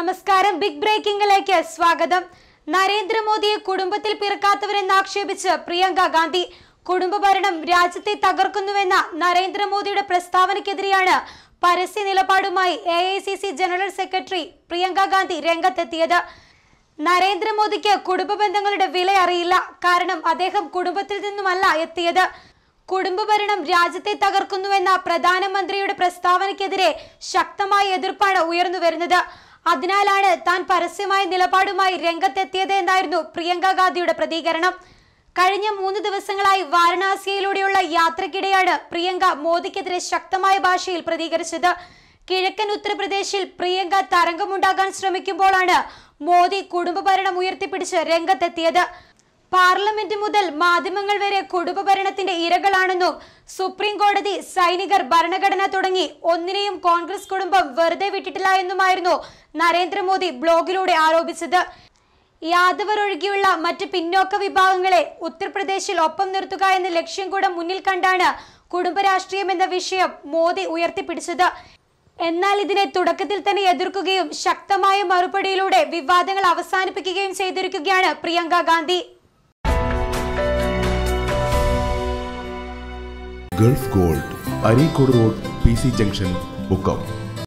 നമസ്കാരം ബിഗ് ബ്രേക്കിംഗിലേക്ക് സ്വാഗതം നരേന്ദ്രമോദിയെ കുടുംബത്തിൽ പിറക്കാത്തവരെന്ന് ആക്ഷേപിച്ച് പ്രിയങ്ക ഗാന്ധി കുടുംബ ഭരണം രാജ്യത്തെ തകർക്കുന്നുവെന്ന നരേന്ദ്രമോദിയുടെ പ്രസ്താവനയ്ക്കെതിരെയാണ് പരസ്യ നിലപാടുമായി A I C C general secretary Priyanka Gandhi രംഗത്തെത്തിയത് നരേന്ദ്രമോദിക്ക് കുടുംബ ബന്ധങ്ങളുടെ വില അറിയില്ല കാരണം അദ്ദേഹം കുടുംബത്തിൽ നിന്നുമല്ല എത്തിയത് കുടുംബഭരണം രാജ്യത്തെ തകർക്കുന്നുവെന്ന പ്രധാനമന്ത്രിയുടെ പ്രസ്താവനയ്ക്കെതിരെ ശക്തമായ എതിർപ്പാണ് ഉയർന്നു വരുന്നത് അതിനാലാണ് താൻ പരസ്യമായ നിലപാടുമായി രംഗത്തെത്തിയത് എന്നായിരുന്നു പ്രിയങ്ക ഗാന്ധിയുടെ പ്രതികരണം കഴിഞ്ഞ മൂന്ന് ദിവസങ്ങളായി വാരണാസിയിലൂടെയുള്ള യാത്രക്കിടെയാണ് പ്രിയങ്ക മോദിക്കെതിരെ ശക്തമായ ഭാഷയിൽ പ്രതികരിച്ചത് കിഴക്കൻ ഉത്തർപ്രദേശിൽ പ്രിയങ്ക തരംഗമുണ്ടാകാൻ ശ്രമിക്കുമ്പോഴാണ് മോദി കുടുംബഭരണം ഉയർത്തിപ്പിടിച്ച് രംഗത്തെത്തിയത് പാർലമെന്റ് മുതൽ മാധ്യമങ്ങൾ വരെ കുടുംബ ഭരണത്തിന്റെ ഇരകളാണെന്നും സുപ്രീം കോടതി സൈനികർ ഭരണഘടന തുടങ്ങി ഒന്നിനെയും കോൺഗ്രസ് കുടുംബം വെറുതെ വിട്ടിട്ടില്ല എന്നുമായിരുന്നു നരേന്ദ്രമോദി ബ്ലോഗിലൂടെ ആരോപിച്ചത് യാദവർ ഒഴികെയുള്ള മറ്റ് പിന്നോക്ക വിഭാഗങ്ങളെ ഉത്തർപ്രദേശിൽ ഒപ്പം നിർത്തുക എന്ന ലക്ഷ്യം കൂടെ മുന്നിൽ കണ്ടാണ് കുടുംബരാഷ്ട്രീയം എന്ന വിഷയം മോദി ഉയർത്തിപ്പിടിച്ചത് എന്നാൽ ഇതിനെ തുടക്കത്തിൽ തന്നെ എതിർക്കുകയും ശക്തമായ മറുപടിയിലൂടെ വിവാദങ്ങൾ അവസാനിപ്പിക്കുകയും ചെയ്തിരിക്കുകയാണ് Priyanka Gandhi gulf gold Areekode road P C junction Mukkam